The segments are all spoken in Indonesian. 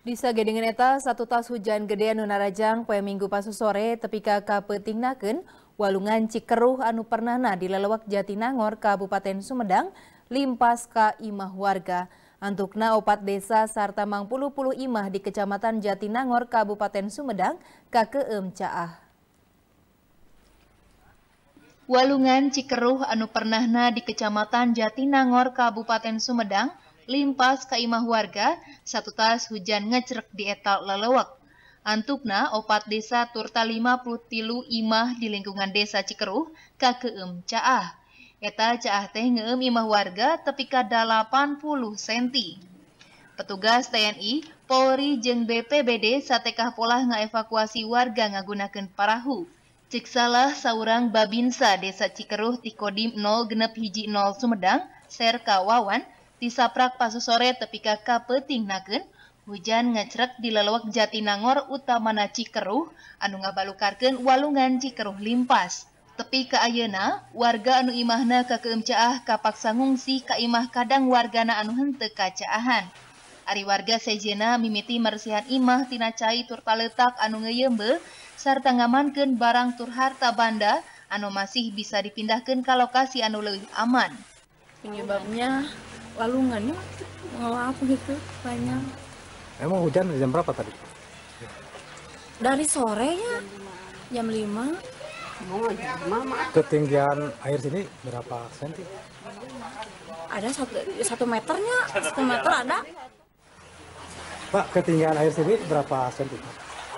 Di Gedingan Eta, satu tas hujan gede anu narajang poe minggu pasu sore tepika ka naken walungan Cikeruh anu pernahna di lelewak Jatinangor, Kabupaten Sumedang, limpas ka imah warga. Antukna opat desa serta mangpuluh-puluh imah di Kecamatan Jatinangor, Kabupaten Sumedang, kakeem caah. Walungan Cikeruh anu pernahna di Kecamatan Jatinangor, Kabupaten Sumedang, limpas ka imah warga, satu tas hujan ngecerk di etal lelewak Antupna opat desa turta 50 tilu imah di lingkungan desa Cikeruh kakeem caah. Eta caah teh ngeem imah warga tepi ka 80 cm. Petugas TNI, Polri jeng BPBD satekah pola ngaevakuasi warga ngagunakeun parahu. Cik salah saurang Babinsa Desa Cikeruh Tikodim 0 genep hiji 0 Sumedang, Serka Wawan, disaprak Pas sore tepi kakapeting naken hujan ngrek di lelok Jatinggor utama naci keruh anu ngaballukarken walungan C keruh limpas tepi ke Ayeuna warga anu Imahna ke keemcaah kapak sanggungsi Kaimah Kadang wargana anu hente kacaahan Ari warga Sejena mimiti Mersehan Imahtinana caai turpal lettak anungeyembe sartangaman keun barang tur harta Banda anomasi bisa dipindahkan kalauokasi anu lewi aman penyebabnya. lalungannya ngelap gitu banyak. Emang hujan jam berapa tadi? Dari sore ya, jam lima. Ketinggian air sini berapa senti? Ada satu, satu meternya, satu meter ada. Pak, ketinggian air sini berapa senti?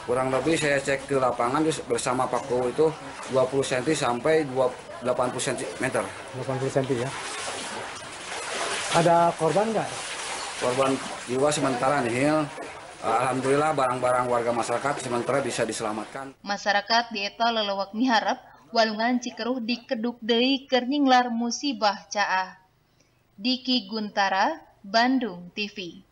Kurang lebih saya cek ke lapangan bersama Pak Kowo itu 20 cm sampai 20, 80 cm. 80 cm ya? Ada korban nggak? Korban jiwa sementara nihil. Alhamdulillah barang-barang warga masyarakat sementara bisa diselamatkan. Masyarakat di Eta Lelewak miharap walungan Cikeruh di Keduk Dei Kerninglar Musibah Caah. Diki Guntara, Bandung TV.